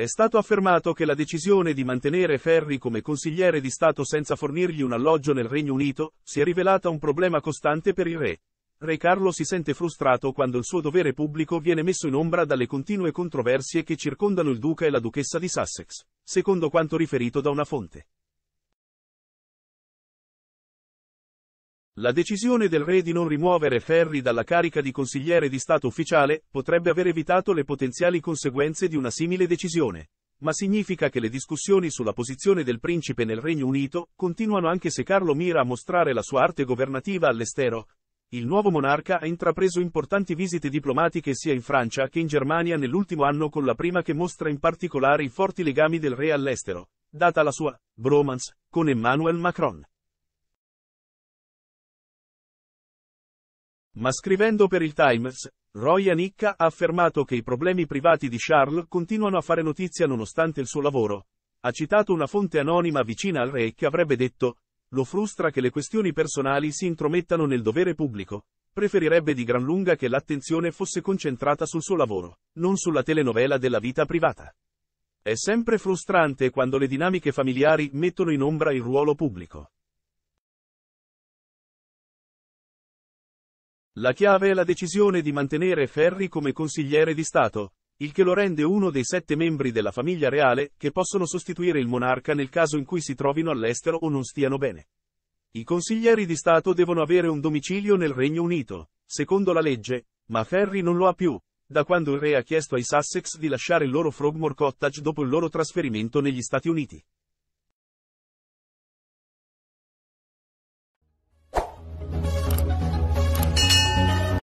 È stato affermato che la decisione di mantenere Ferri come consigliere di Stato senza fornirgli un alloggio nel Regno Unito si è rivelata un problema costante per il re. Re Carlo si sente frustrato quando il suo dovere pubblico viene messo in ombra dalle continue controversie che circondano il duca e la duchessa di Sussex, secondo quanto riferito da una fonte. La decisione del re di non rimuovere Ferri dalla carica di consigliere di Stato ufficiale potrebbe aver evitato le potenziali conseguenze di una simile decisione. Ma significa che le discussioni sulla posizione del principe nel Regno Unito continuano anche se Carlo mira a mostrare la sua arte governativa all'estero. Il nuovo monarca ha intrapreso importanti visite diplomatiche sia in Francia che in Germania nell'ultimo anno con la prima che mostra in particolare i forti legami del re all'estero, data la sua bromance con Emmanuel Macron. Ma scrivendo per il Times, Roy Anicca ha affermato che i problemi privati di Charles continuano a fare notizia nonostante il suo lavoro. Ha citato una fonte anonima vicina al re che avrebbe detto, lo frustra che le questioni personali si intromettano nel dovere pubblico. Preferirebbe di gran lunga che l'attenzione fosse concentrata sul suo lavoro, non sulla telenovela della vita privata. È sempre frustrante quando le dinamiche familiari mettono in ombra il ruolo pubblico. La chiave è la decisione di mantenere Ferri come consigliere di Stato, il che lo rende uno dei sette membri della famiglia reale che possono sostituire il monarca nel caso in cui si trovino all'estero o non stiano bene. I consiglieri di Stato devono avere un domicilio nel Regno Unito, secondo la legge, ma Ferri non lo ha più, da quando il re ha chiesto ai Sussex di lasciare il loro Frogmore Cottage dopo il loro trasferimento negli Stati Uniti.